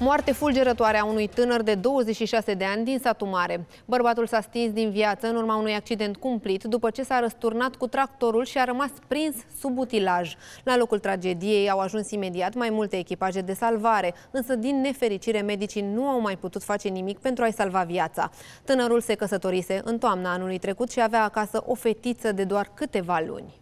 Moarte fulgerătoare a unui tânăr de 26 de ani din satul mare. Bărbatul s-a stins din viață în urma unui accident cumplit după ce s-a răsturnat cu tractorul și a rămas prins sub utilaj. La locul tragediei au ajuns imediat mai multe echipaje de salvare, însă din nefericire medicii nu au mai putut face nimic pentru a-i salva viața. Tânărul se căsătorise în toamna anului trecut și avea acasă o fetiță de doar câteva luni.